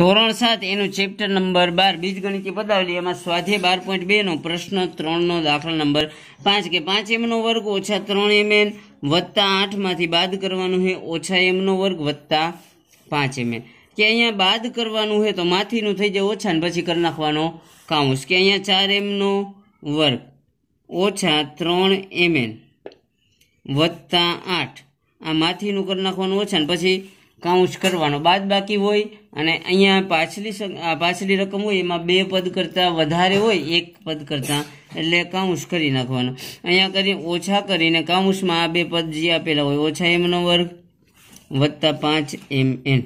ધોરણ સાત એનું ચેપ્ટર નંબર બાર બીજગણિતી પદાવલી એમાં સ્વાધ્યાય બાર પોઈન્ટ બેનો પ્રશ્ન ત્રણનો દાખલા નંબર પાંચ કે પાંચ એમનો વર્ગ ઓછા ત્રણ એમ એન વત્તા આઠમાંથી બાદ કરવાનું છે ઓછા એમનો વર્ગ વત્તા પાંચ એમ કે અહીંયા બાદ કરવાનું છે તો માથીનું થઈ જાય ઓછા ને પછી કરી નાખવાનો કાઉન્સ કે અહીંયા ચાર એમનો વર્ગ ઓછા ત્રણ એમ એન વત્તા આઠ આ માથીનું કરી નાખવાનું ઓછા ને પછી કાઉન્સ કરવાનો બાદ બાકી હોય અને અહીંયા પાછલી પાછલી રકમ હોય એમાં બે પદ કરતાં વધારે હોય એક પદ કરતાં એટલે કાઉન્સ કરી નાખવાનો અહીંયા કરી ઓછા કરીને કાઉન્સમાં આ બે પદ જે આપેલા હોય ઓછા એમનો વર્ગ વત્તા પાંચ એમ એન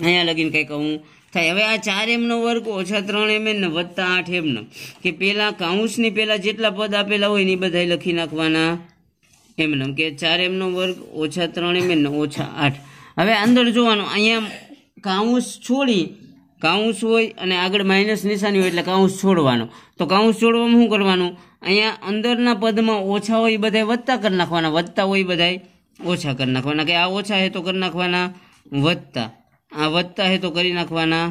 અહીંયા લગીને કંઈક હું થાય હવે આ ચાર એમનો વર્ગ ઓછા ત્રણ એમ એન વત્તા આઠ એમનો કે પહેલાં કાઉન્સની પહેલાં જેટલા પદ આપેલા હોય એની એ બધા લખી નાખવાના એમનો કે ચાર એમનો વર્ગ ઓછા ત્રણ એમ એન ઓછા આઠ હવે અંદર જોવાનું અહીંયા કાઉસ છોડી કાઉસ હોય અને આગળ માઇનસ નિશાની હોય એટલે કાઉસ છોડવાનો તો કાઉસ છોડવામાં શું કરવાનું અહીંયા અંદરના પદમાં ઓછા હોય બધાય વધતા કરી નાખવાના વધતા હોય બધાય ઓછા કરી નાખવાના કે આ ઓછા હે તો કરી નાખવાના વધતા આ વધતા હે તો કરી નાખવાના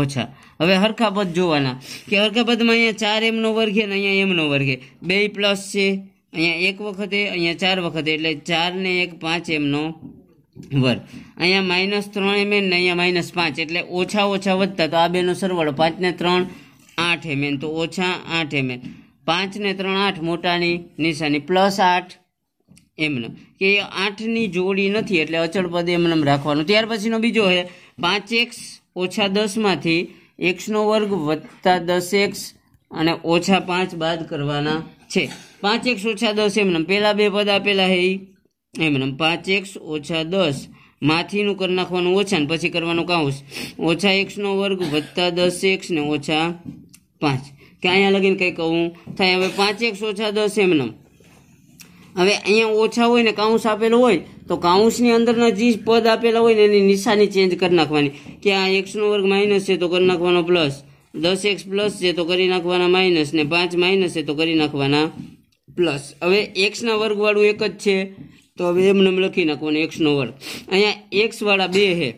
ઓછા હવે હરખા પદ જોવાના કે હરખા પદમાં અહીંયા ચાર એમનો વર્ગ છે અને અહીંયા એમનો વર્ગ છે બે પ્લસ છે અહીંયા એક વખતે અહીંયા ચાર વખતે એટલે ચારને એક પાંચ એમનો વર્ગ અહીંયા માઇનસ ત્રણ એમ એન અહીંયા માઇનસ પાંચ એટલે ઓછા ઓછા વધતા તો આ બેનો સરવાળો પાંચને ત્રણ આઠ એમ એન તો ઓછા આઠ એમ એન પાંચને ત્રણ આઠ મોટાની નિશાની પ્લસ આઠ એમનો કે આઠની જોડી નથી એટલે અચળ પદ એમને રાખવાનું ત્યાર પછીનો બીજો છે પાંચ એક્સ ઓછા દસમાંથી એક્સનો વર્ગ વધતા દસ એક્સ અને ઓછા પાંચ બાદ કરવાના છે પાંચ એક્સ ઓછા દસ એમને પહેલાં બે પદ આપેલા છે એ એમ ને પાંચ એક્સ ઓછા દસ માથીનું કરી નાખવાનું ઓછા ને પછી કરવાનું કાઉસ ઓછા એક્સનો વર્ગ વત્તા દસ એક્સ ને ઓછા પાંચ કે અહીંયા લગીને કંઈ કહું થાય હવે પાંચ એક્સ ઓછા દસ એમને હવે અહીંયા ઓછા હોય ને કાઉન્સ આપેલો હોય તો કાઉન્સની અંદરના જે પદ આપેલા હોય ને એની નિશાની ચેન્જ કરી નાખવાની કે આ એક્સનો વર્ગ માઇનસ છે તો કરી નાખવાનો પ્લસ દસ એક્સ પ્લસ છે તો કરી નાખવાના માઇનસ ને પાંચ માઇનસ છે તો કરી નાખવાના પ્લસ હવે એક્સના વર્ગવાળું એક જ છે તો હવે એમને લખી નાખવાનું એક્સનો વર્ગ અહીંયા એક્સવાળા બે છે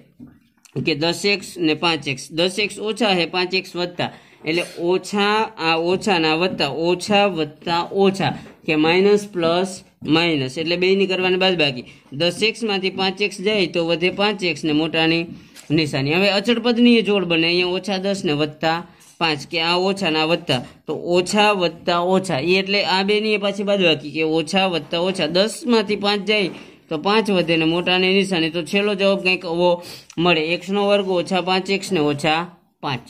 કે દસ એક્સ ને પાંચ એક્સ દસ એક્સ ઓછા છે પાંચ એક્સ વધતા એટલે ઓછા આ ઓછા ના વધતા ઓછા વધતા ઓછા કે માઇનસ પ્લસ માઇનસ એટલે બે બેની કરવાની બાદ બાકી દસ એક્સમાંથી પાંચ એક્સ જાય તો વધે પાંચ એક્સ ને મોટાની નિશાની હવે અચળ જોડ બને અહીંયા ઓછા દસ ને વધતા પાંચ કે આ ઓછાના વત્તા તો ઓછા વત્તા ઓછા એ એટલે આ બેની પાછી બાદ બાકી કે ઓછા વધતા ઓછા દસમાંથી પાંચ જાય તો પાંચ વધે ને મોટાની નિશાની તો છેલ્લો જવાબ કંઈક આવો મળે એક્સનો વર્ગ ઓછા પાંચ એક્સને ઓછા પાંચ